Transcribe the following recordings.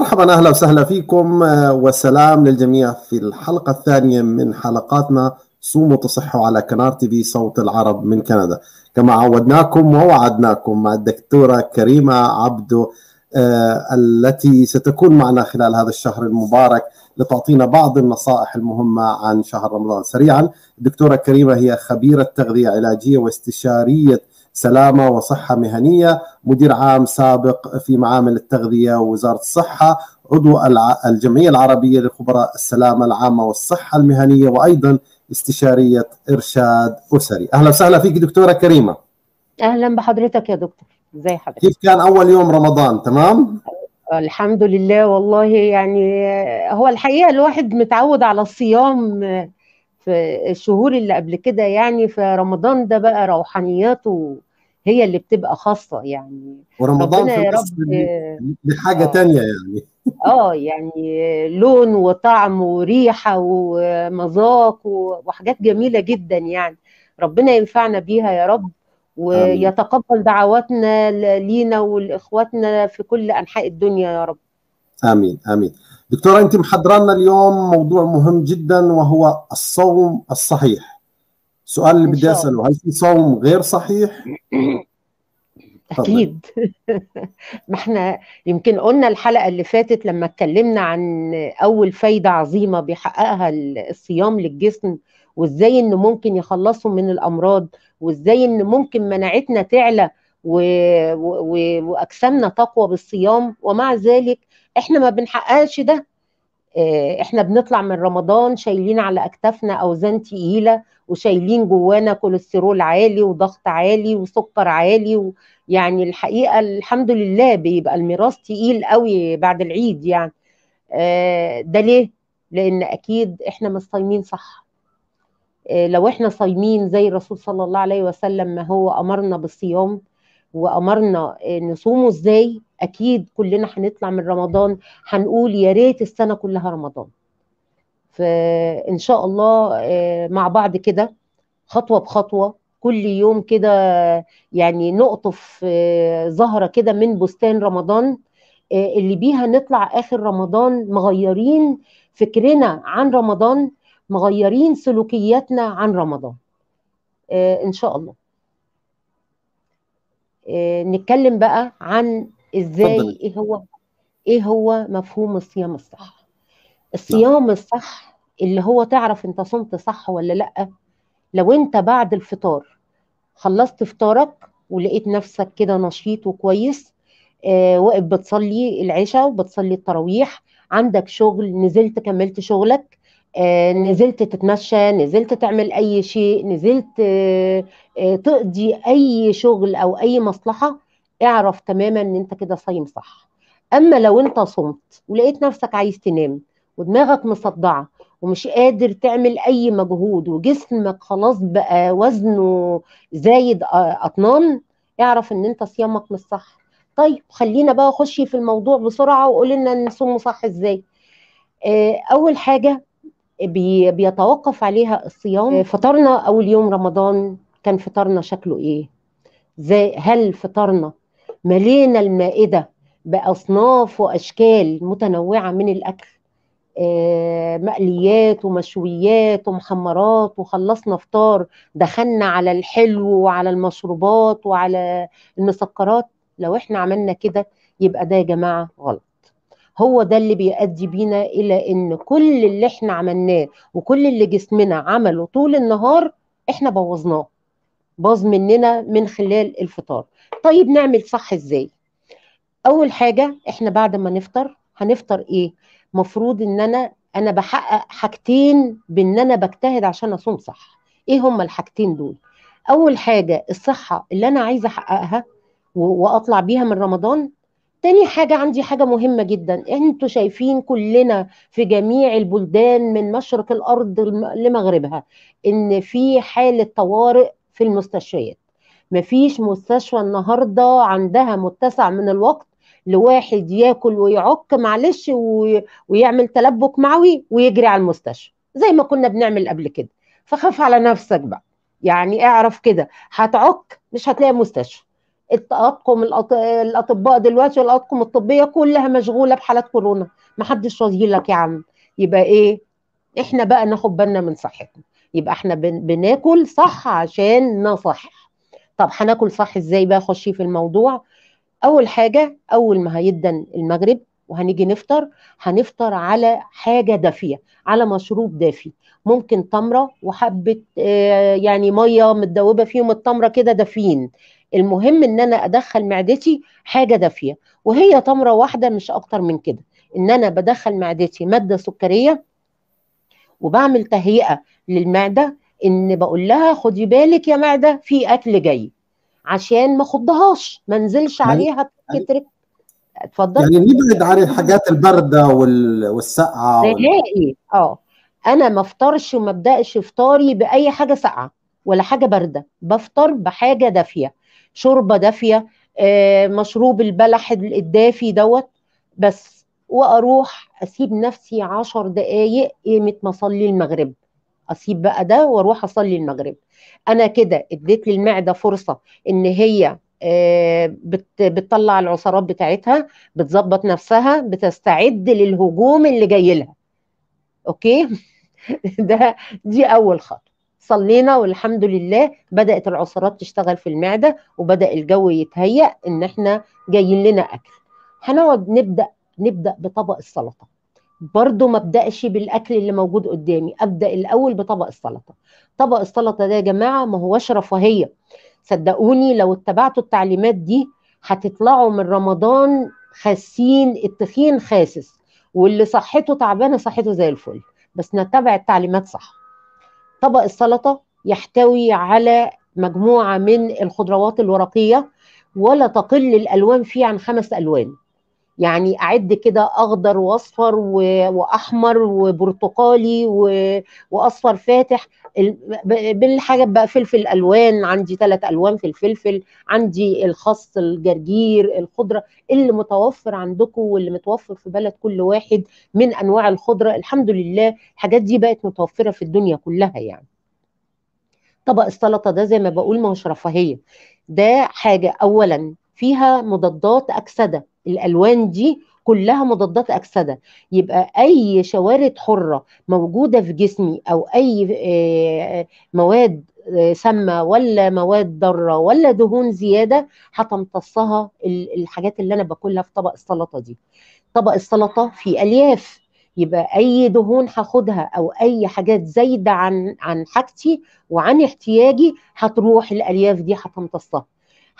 مرحبا اهلا وسهلا فيكم آه، وسلام للجميع في الحلقه الثانيه من حلقاتنا صوموا تصحوا على كنار تي في صوت العرب من كندا كما عودناكم ووعدناكم مع الدكتوره كريمه عبدو آه، التي ستكون معنا خلال هذا الشهر المبارك لتعطينا بعض النصائح المهمة عن شهر رمضان سريعا الدكتورة كريمة هي خبيرة تغذية علاجية واستشارية سلامه وصحه مهنيه، مدير عام سابق في معامل التغذيه ووزاره الصحه، عضو الجمعيه العربيه لخبراء السلامه العامه والصحه المهنيه وايضا استشاريه ارشاد اسري. اهلا وسهلا فيك دكتوره كريمه. اهلا بحضرتك يا دكتور، ازي حضرتك؟ كيف كان اول يوم رمضان تمام؟ الحمد لله والله يعني هو الحقيقه الواحد متعود على الصيام آه، في الشهور اللي قبل كده يعني فرمضان ده بقى روحانياته هي اللي بتبقى خاصه يعني ورمضان في يا رب بحاجه آه تانية يعني اه يعني لون وطعم وريحه ومذاق وحاجات جميله جدا يعني ربنا ينفعنا بيها يا رب ويتقبل دعواتنا لينا ولاخواتنا في كل انحاء الدنيا يا رب امين امين دكتوره انت محضرانا اليوم موضوع مهم جدا وهو الصوم الصحيح السؤال اللي بدي اساله هل في صوم غير صحيح؟ اكيد ما احنا يمكن قلنا الحلقه اللي فاتت لما اتكلمنا عن اول فايده عظيمه بيحققها الصيام للجسم وازاي انه ممكن يخلصه من الامراض وازاي ان ممكن مناعتنا تعلى و... و... واجسامنا تقوى بالصيام ومع ذلك احنا ما بنحققش ده آه، احنا بنطلع من رمضان شايلين على اكتافنا اوزان تقيله وشايلين جوانا كوليسترول عالي وضغط عالي وسكر عالي ويعني الحقيقه الحمد لله بيبقى الميراث تقيل قوي بعد العيد يعني آه، ده ليه لان اكيد احنا مش صايمين صح آه، لو احنا صايمين زي الرسول صلى الله عليه وسلم ما هو امرنا بالصيام وامرنا نصومه ازاي اكيد كلنا هنطلع من رمضان هنقول يا ريت السنه كلها رمضان فان شاء الله آه، مع بعض كده خطوه بخطوه كل يوم كده يعني نقطف آه، زهره كده من بستان رمضان آه، اللي بيها نطلع اخر رمضان مغيرين فكرنا عن رمضان مغيرين سلوكياتنا عن رمضان ان شاء الله آه، نتكلم بقى عن ازاي فضل. ايه هو ايه هو مفهوم الصيام الصح آه. الصيام لا. نعم. الصح اللي هو تعرف انت صمت صح ولا لا لو انت بعد الفطار خلصت فطارك ولقيت نفسك كده نشيط وكويس آه واقف بتصلي العشاء وبتصلي التراويح عندك شغل نزلت كملت شغلك آه، نزلت تتمشى نزلت تعمل أي شيء نزلت آه، آه، تقضي أي شغل أو أي مصلحة اعرف تماما ان انت كده صايم صح اما لو انت صمت ولقيت نفسك عايز تنام ودماغك مصدعه ومش قادر تعمل اي مجهود وجسمك خلاص بقى وزنه زايد اطنان اعرف ان انت صيامك مش صح طيب خلينا بقى اخش في الموضوع بسرعه وقول لنا نصوم صح ازاي اول حاجه بيتوقف عليها الصيام آه، فطرنا اول يوم رمضان كان فطرنا شكله ايه زي هل فطرنا ملينا المائده باصناف واشكال متنوعه من الاكل آه، مقليات ومشويات ومخمرات وخلصنا فطار دخلنا على الحلو وعلى المشروبات وعلى المسكرات لو احنا عملنا كده يبقى ده يا جماعه غلط هو ده اللي بيؤدي بينا الى ان كل اللي احنا عملناه وكل اللي جسمنا عمله طول النهار احنا بوظناه باظ مننا من خلال الفطار طيب نعمل صح ازاي اول حاجه احنا بعد ما نفطر هنفطر ايه مفروض ان انا انا بحقق حاجتين بان انا بجتهد عشان اصوم صح ايه هما الحاجتين دول اول حاجه الصحه اللي انا عايزه احققها واطلع بيها من رمضان تاني حاجة عندي حاجة مهمة جدا انتوا شايفين كلنا في جميع البلدان من مشرق الأرض لمغربها إن في حالة طوارئ في المستشفيات مفيش مستشفى النهاردة عندها متسع من الوقت لواحد ياكل ويعك معلش ويعمل تلبك معوي ويجري على المستشفى زي ما كنا بنعمل قبل كده فخاف على نفسك بقى يعني اعرف كده هتعك مش هتلاقي مستشفى الطاقم الاطباء دلوقتي والاطقم الطبيه كلها مشغوله بحالات كورونا ما حدش راضي لك يا عم يبقى ايه احنا بقى ناخد بالنا من صحتنا يبقى احنا بناكل صح عشان نصح طب هناكل صح ازاي بقى اخش في الموضوع اول حاجه اول ما هيدن المغرب وهنيجي نفطر هنفطر على حاجه دافيه على مشروب دافي ممكن تمره وحبه آه، يعني ميه متدوبه فيهم التمره كده دافين المهم ان انا ادخل معدتي حاجه دافيه وهي تمره واحده مش اكتر من كده ان انا بدخل معدتي ماده سكريه وبعمل تهيئه للمعده ان بقول لها خدي بالك يا معده في اكل جاي عشان ما خضهاش ما انزلش يعني عليها كترك اتفضل يعني نبعد يعني عن الحاجات البارده والساقعه نهائي اه انا ما افطرش وما ابداش افطاري باي حاجه ساقعه ولا حاجه بارده بفطر بحاجه دافيه شوربه دافيه آه، مشروب البلح الدافي دوت بس واروح اسيب نفسي عشر دقايق قيمه ما اصلي المغرب اسيب بقى ده واروح اصلي المغرب انا كده اديت للمعده فرصه ان هي آه، بتطلع العصارات بتاعتها بتظبط نفسها بتستعد للهجوم اللي جاي لها اوكي ده دي اول خطوه صلينا والحمد لله بدات العصارات تشتغل في المعده وبدا الجو يتهيأ ان احنا جايين لنا اكل هنقعد نبدا نبدا بطبق السلطه برضو ما ابداش بالاكل اللي موجود قدامي ابدا الاول بطبق السلطه طبق السلطه ده يا جماعه ما هوش رفاهيه صدقوني لو اتبعتوا التعليمات دي هتطلعوا من رمضان خاسين التخين خاسس واللي صحته تعبانه صحته زي الفل بس نتبع التعليمات صح طبق السلطه يحتوي على مجموعه من الخضروات الورقيه ولا تقل الالوان فيه عن خمس الوان يعني اعد كده اخضر واصفر واحمر وبرتقالي واصفر فاتح بالحاجه بقى فلفل الوان عندي ثلاث الوان في الفلفل عندي الخس الجرجير الخضره اللي متوفر عندكم واللي متوفر في بلد كل واحد من انواع الخضره الحمد لله الحاجات دي بقت متوفره في الدنيا كلها يعني طبق السلطه ده زي ما بقول ما هوش رفاهيه ده حاجه اولا فيها مضادات اكسده الالوان دي كلها مضادات اكسده يبقى اي شوارد حره موجوده في جسمي او اي آه، مواد آه، سامه ولا مواد ضاره ولا دهون زياده هتمتصها الحاجات اللي انا باكلها في طبق السلطه دي طبق السلطه فيه الياف يبقى اي دهون هاخدها او اي حاجات زايده عن عن حاجتي وعن احتياجي هتروح الالياف دي هتمتصها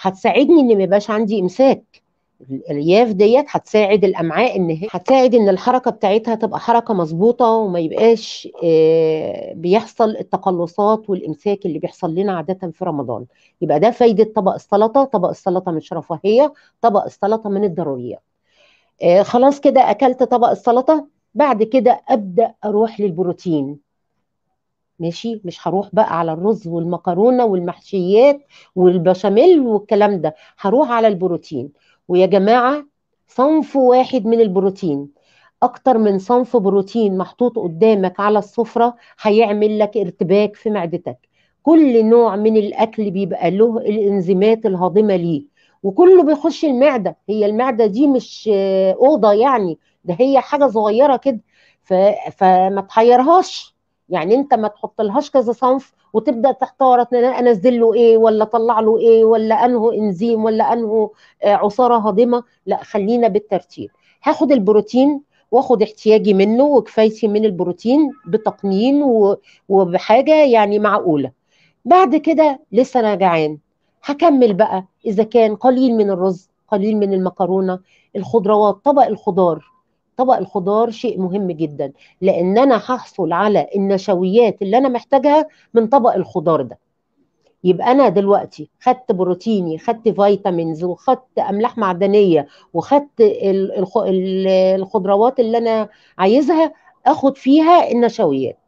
هتساعدني ان ما يبقاش عندي امساك الالياف ديت هتساعد الامعاء ان هي هتساعد ان الحركه بتاعتها تبقى حركه مظبوطه وما يبقاش آه، بيحصل التقلصات والامساك اللي بيحصل لنا عاده في رمضان يبقى ده فايده طبق السلطه طبق السلطه مش رفاهيه طبق السلطه من الضروريات آه، خلاص كده اكلت طبق السلطه بعد كده ابدا اروح للبروتين ماشي مش هروح بقى على الرز والمكرونه والمحشيات والبشاميل والكلام ده هروح على البروتين ويا جماعه صنف واحد من البروتين اكتر من صنف بروتين محطوط قدامك على السفره هيعمل لك ارتباك في معدتك كل نوع من الاكل بيبقى له الانزيمات الهاضمه ليه وكله بيخش المعده هي المعده دي مش اوضه يعني ده هي حاجه صغيره كده فما تحيرهاش يعني انت ما تحط لهاش كذا صنف وتبدا تحتار انزل له ايه ولا اطلع له ايه ولا انه انزيم ولا انه آه، عصاره هاضمه لا خلينا بالترتيب هاخد البروتين واخد احتياجي منه وكفايتي من البروتين بتقنين وبحاجه يعني معقوله بعد كده لسه انا جعان هكمل بقى اذا كان قليل من الرز قليل من المكرونه الخضروات طبق الخضار طبق الخضار شيء مهم جدا لان انا هحصل على النشويات اللي انا محتاجها من طبق الخضار ده يبقى انا دلوقتي خدت بروتيني خدت فيتامينز وخدت املاح معدنيه وخدت الخضروات اللي انا عايزها اخد فيها النشويات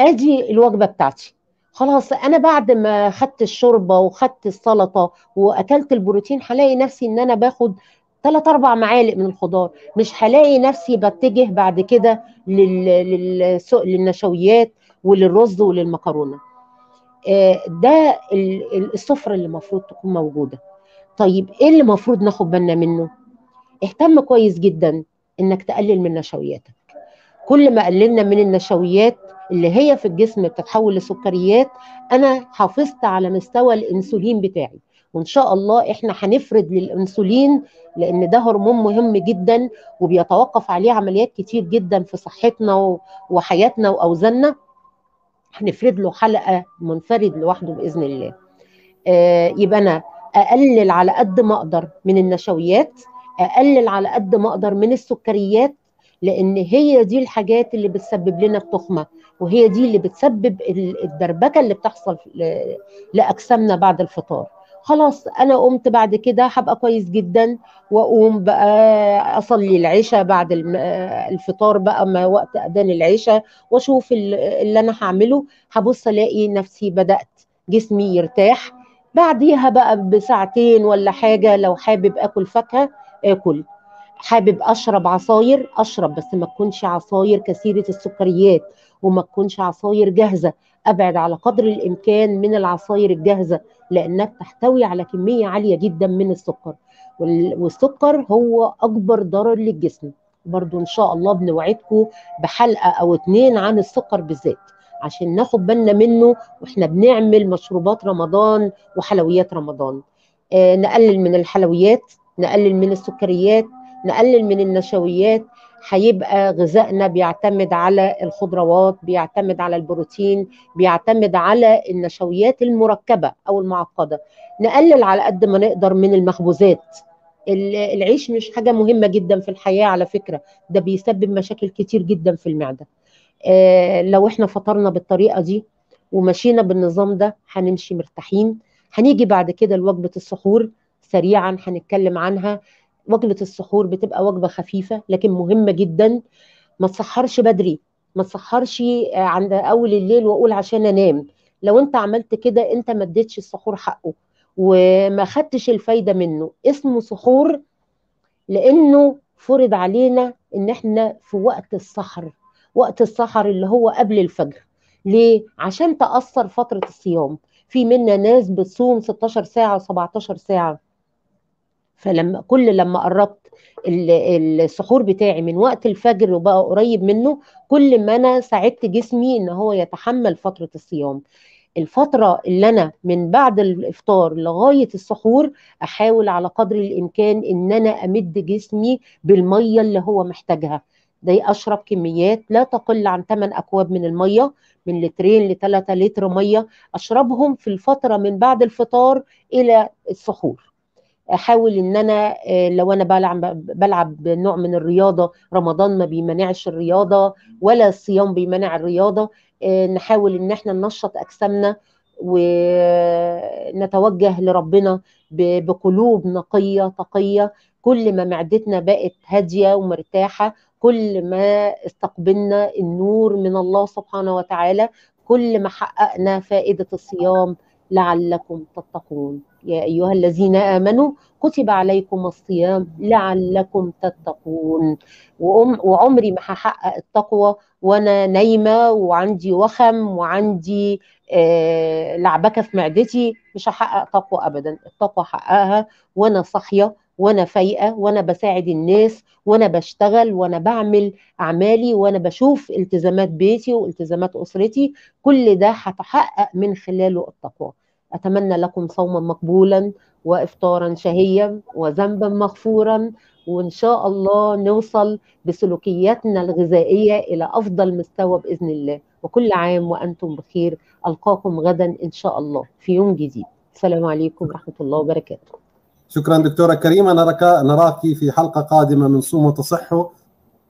ادي الوجبه بتاعتي خلاص انا بعد ما خدت الشوربه وخدت السلطه واكلت البروتين هلاقي نفسي ان انا باخد ثلاث اربع معالق من الخضار مش هلاقي نفسي بتجه بعد كده للنشويات وللرز وللمكرونه آه، ده السفره اللي المفروض تكون موجوده طيب ايه اللي المفروض ناخد بالنا منه اهتم كويس جدا انك تقلل من نشوياتك كل ما قللنا من النشويات اللي هي في الجسم بتتحول لسكريات انا حافظت على مستوى الانسولين بتاعي وان شاء الله احنا هنفرد للانسولين لان ده هرمون مهم جدا وبيتوقف عليه عمليات كتير جدا في صحتنا وحياتنا واوزاننا هنفرد له حلقه منفرد لوحده باذن الله آه يبقى انا اقلل على قد ما اقدر من النشويات اقلل على قد ما اقدر من السكريات لان هي دي الحاجات اللي بتسبب لنا التخمه وهي دي اللي بتسبب الدربكه اللي بتحصل لاجسامنا بعد الفطار خلاص انا قمت بعد كده هبقى كويس جدا واقوم بقى اصلي العشاء بعد الفطار بقى ما وقت اذان العشاء واشوف اللي انا هعمله هبص الاقي نفسي بدات جسمي يرتاح بعديها بقى بساعتين ولا حاجه لو حابب اكل فاكهه اكل حابب اشرب عصاير اشرب بس ما تكونش عصاير كثيره السكريات وما تكونش عصاير جاهزه ابعد على قدر الامكان من العصاير الجاهزه لأنها بتحتوي على كمية عالية جدا من السكر والسكر هو أكبر ضرر للجسم برضو إن شاء الله بنوعدكم بحلقة أو اتنين عن السكر بالذات عشان ناخد بالنا منه واحنا بنعمل مشروبات رمضان وحلويات رمضان آه نقلل من الحلويات نقلل من السكريات نقلل من النشويات هيبقى غذائنا بيعتمد على الخضروات بيعتمد على البروتين بيعتمد على النشويات المركبه او المعقده نقلل على قد ما نقدر من المخبوزات العيش مش حاجه مهمه جدا في الحياه على فكره ده بيسبب مشاكل كتير جدا في المعده آه لو احنا فطرنا بالطريقه دي ومشينا بالنظام ده هنمشي مرتاحين هنيجي بعد كده لوجبه السحور سريعا هنتكلم عنها وجبه السحور بتبقى وجبه خفيفه لكن مهمه جدا ما تسحرش بدري ما تسحرش آه، عند اول الليل واقول عشان انام لو انت عملت كده انت ما اديتش السحور حقه وما خدتش الفايده منه اسمه سحور لانه فرض علينا ان احنا في وقت السحر وقت السحر اللي هو قبل الفجر ليه عشان تاثر فتره الصيام في منا ناس بتصوم 16 ساعه و17 ساعه فلما كل لما قربت السحور بتاعي من وقت الفجر وبقى قريب منه كل ما انا ساعدت جسمي ان هو يتحمل فتره الصيام الفتره اللي انا من بعد الافطار لغايه السحور احاول على قدر الامكان ان انا امد جسمي بالميه اللي هو محتاجها ده اشرب كميات لا تقل عن 8 اكواب من الميه من لترين ل 3 لتر ميه اشربهم في الفتره من بعد الفطار الى السحور احاول ان انا آه، لو انا بلعب بلعب نوع من الرياضه رمضان ما بيمنعش الرياضه ولا الصيام بيمنع الرياضه آه، نحاول ان احنا ننشط اجسامنا ونتوجه لربنا بقلوب نقيه تقيه كل ما معدتنا بقت هاديه ومرتاحه كل ما استقبلنا النور من الله سبحانه وتعالى كل ما حققنا فائده الصيام لعلكم تتقون يا أيها الذين آمنوا كتب عليكم الصيام لعلكم تتقون وعمري ما هحقق التقوى وأنا نايمة وعندي وخم وعندي آه، لعبكة في معدتي مش هحقق تقوى أبدا التقوى حققها وأنا صاحية وانا فايقه وانا بساعد الناس وانا بشتغل وانا بعمل اعمالي وانا بشوف التزامات بيتي والتزامات اسرتي كل ده هتحقق من خلاله التقوى أتمنى لكم صوما مقبولا وإفطارا شهيا وذنبا مغفورا وإن شاء الله نوصل بسلوكياتنا الغذائية إلى أفضل مستوى بإذن الله وكل عام وأنتم بخير ألقاكم غدا إن شاء الله في يوم جديد السلام عليكم ورحمة الله وبركاته شكرا دكتورة كريمة نراك نراك في حلقة قادمة من صوم وتصحوا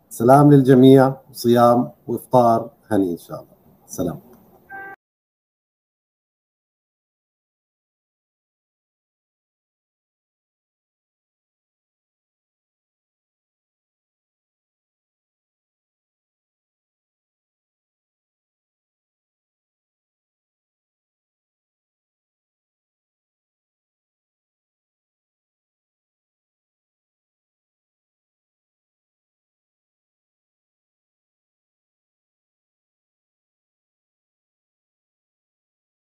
سلام للجميع صيام وإفطار هني إن شاء الله سلام